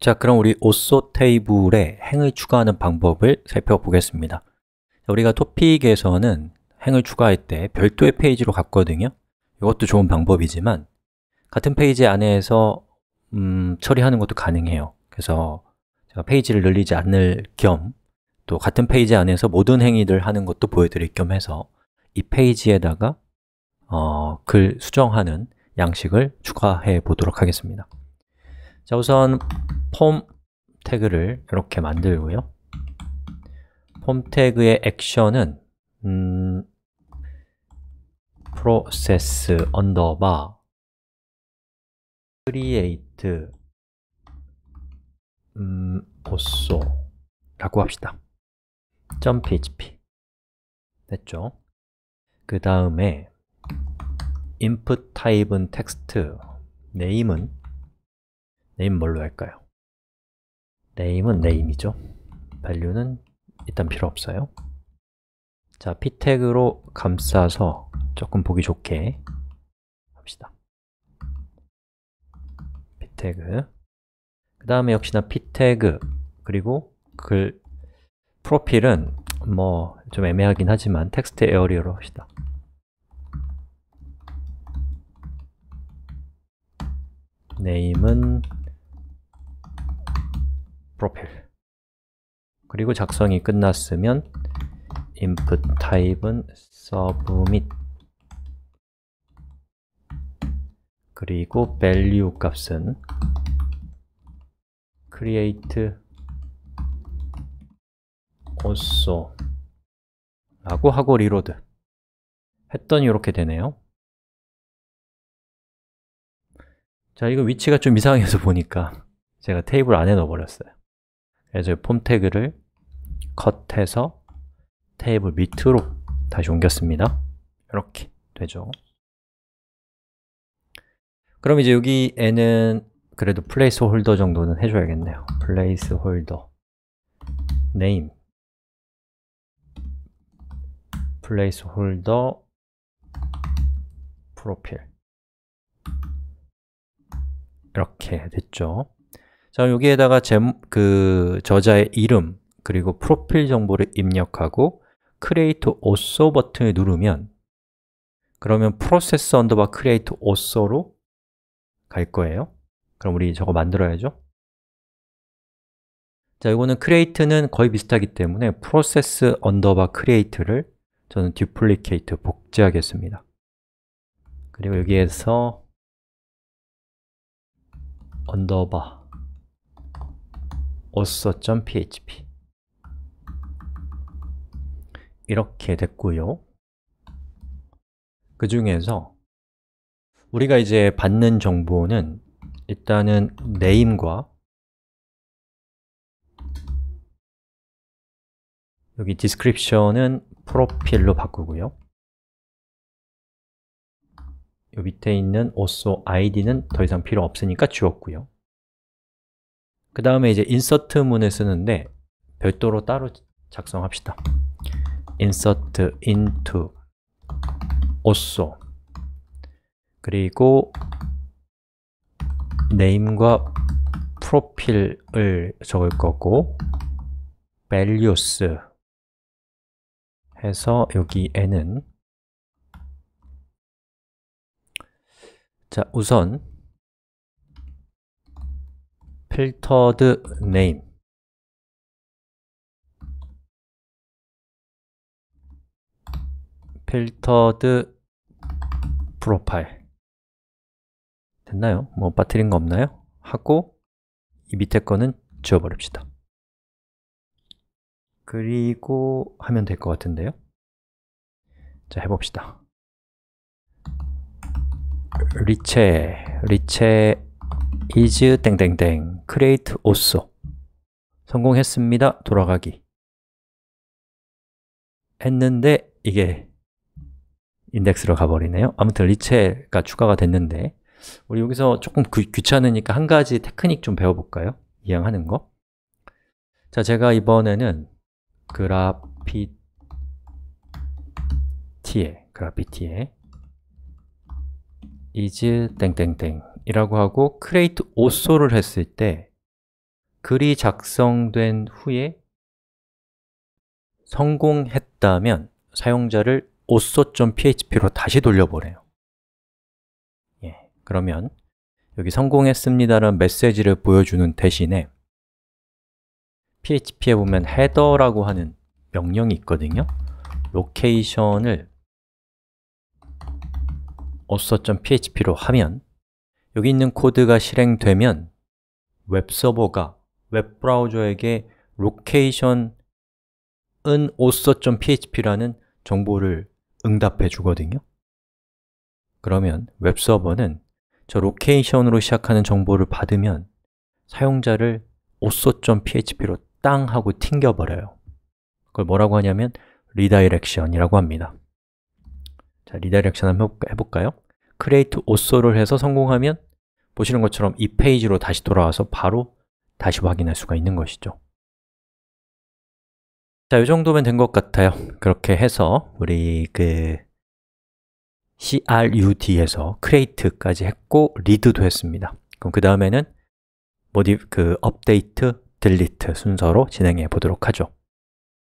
자, 그럼 우리 오소 테이블에 행을 추가하는 방법을 살펴보겠습니다 우리가 토픽에서는 행을 추가할 때 별도의 페이지로 갔거든요 이것도 좋은 방법이지만 같은 페이지 안에서 음, 처리하는 것도 가능해요 그래서 제가 페이지를 늘리지 않을 겸 또 같은 페이지 안에서 모든 행위를 하는 것도 보여드릴 겸 해서 이 페이지에다가 어, 글 수정하는 양식을 추가해 보도록 하겠습니다 자 우선 폼 태그를 이렇게 만들고요. 폼 태그의 액션은 음, process underbar create 음, also 라고 합시다. .php 됐죠? 그 다음에 input t y p e 은 text name은 name 뭘로 할까요? name은 name이죠 value는 일단 필요 없어요 자, p 태그로 감싸서 조금 보기 좋게 합시다 p 태그 그 다음에 역시나 p 태그 그리고 글 프로필은 뭐 좀 애매하긴 하지만 텍스트 에어리어로 합시다 n a m e 은 프로필 그리고 작성이 끝났으면 input t y p e 은 submit 그리고 value 값은 create also 라고 하고 리로드 했더니 이렇게 되네요 자 이거 위치가 좀 이상해서 보니까 제가 테이블 안에 넣어버렸어요 그래서 폼 태그를 컷해서 테이블 밑으로 다시 옮겼습니다 이렇게 되죠 그럼 이제 여기에는 그래도 플레이스 홀더 정도는 해줘야겠네요 플레이스 홀더 네임 플레이스 홀더 프로필 이렇게 됐죠 자, 여기에다가 제, 그 저자의 이름 그리고 프로필 정보를 입력하고 create also 버튼을 누르면 그러면 process underbar create also로 갈 거예요. 그럼 우리 저거 만들어야죠. 자, 이거는 create는 거의 비슷하기 때문에 process underbar create를 저는 duplicate 복제하겠습니다. 그리고 여기에서 underbar 어서.php 이렇게 됐고요. 그 중에서 우리가 이제 받는 정보는 일단은 name과 여기 description은 프로필로 바꾸고요. 요 밑에 있는 also id는 더 이상 필요 없으니까 주웠고요 그 다음에 이제 인서트문을 쓰는데 별도로 따로 작성합시다. insert into also 그리고 name과 프로필을 적을 거고 values 해서 여기에는 자, 우선 필터드 네임 필터드 프로파일 됐나요? 뭐 빠뜨린 거 없나요? 하고 이 밑에 거는 지워버립시다 그리고 하면 될 것 같은데요 자 해봅시다 리체 리체 is 땡땡땡 create also 성공했습니다. 돌아가기 했는데 이게 인덱스로 가버리네요 아무튼 리체가 추가가 됐는데 우리 여기서 조금 귀, 찮으니까한 가지 테크닉 좀 배워볼까요? 이왕하는 거 자, 제가 이번에는 그래피티에 그래피티에 is 땡땡땡 이라고 하고 create also를 했을 때 글이 작성된 후에 성공했다면 사용자를 also.php로 다시 돌려보내요 예, 그러면 여기 성공했습니다라는 메시지를 보여주는 대신에 php에 보면 header라고 하는 명령이 있거든요 l o 로케이션을 also.php로 하면 여기 있는 코드가 실행되면 웹 서버가 웹 브라우저에게 로케이션은 auth.php라는 정보를 응답해 주거든요 그러면 웹 서버는 저 로케이션으로 시작하는 정보를 받으면 사용자를 auth.php로 땅 하고 튕겨버려요 그걸 뭐라고 하냐면 리다이렉션이라고 합니다 자, 리다이렉션 한번 해볼까요? create also를 해서 성공하면 보시는 것처럼 이 페이지로 다시 돌아와서 바로 다시 확인할 수가 있는 것이죠 자, 이 정도면 된 것 같아요 그렇게 해서 우리 그 crud에서 create까지 했고 read도 했습니다 그럼 그 다음에는 modif, 그 update, delete 순서로 진행해 보도록 하죠